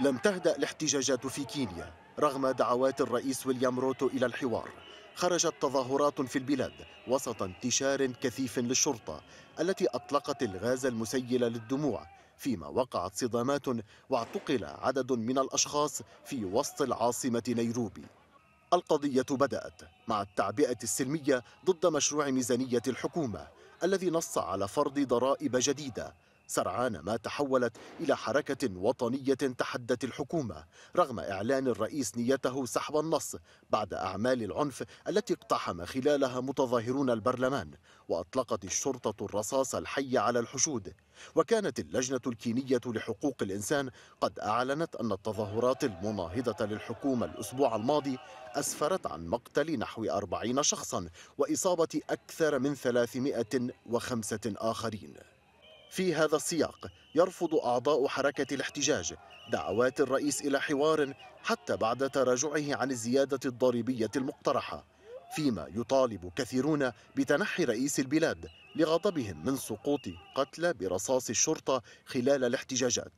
لم تهدأ الاحتجاجات في كينيا رغم دعوات الرئيس ويليام روتو إلى الحوار خرجت تظاهرات في البلاد وسط انتشار كثيف للشرطة التي أطلقت الغاز المسيل للدموع فيما وقعت صدامات واعتقل عدد من الأشخاص في وسط العاصمة نيروبي القضية بدأت مع التعبئة السلمية ضد مشروع ميزانية الحكومة الذي نص على فرض ضرائب جديدة سرعان ما تحولت إلى حركة وطنية تحدت الحكومة رغم إعلان الرئيس نيته سحب النص بعد أعمال العنف التي اقتحم خلالها متظاهرون البرلمان وأطلقت الشرطة الرصاص الحي على الحشود وكانت اللجنة الكينية لحقوق الإنسان قد أعلنت أن التظاهرات المناهضة للحكومة الأسبوع الماضي أسفرت عن مقتل نحو أربعين شخصا وإصابة أكثر من وخمسة آخرين في هذا السياق يرفض أعضاء حركة الاحتجاج دعوات الرئيس إلى حوار حتى بعد تراجعه عن الزيادة الضريبية المقترحة فيما يطالب كثيرون بتنحي رئيس البلاد لغضبهم من سقوط قتلى برصاص الشرطة خلال الاحتجاجات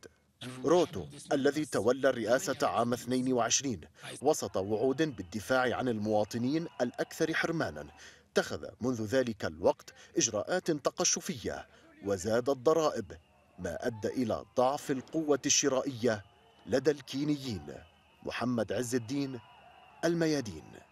روتو الذي تولى الرئاسة عام 22 وسط وعود بالدفاع عن المواطنين الأكثر حرمانا اتخذ منذ ذلك الوقت إجراءات تقشفية وزاد الضرائب ما أدى إلى ضعف القوة الشرائية لدى الكينيين محمد عز الدين الميادين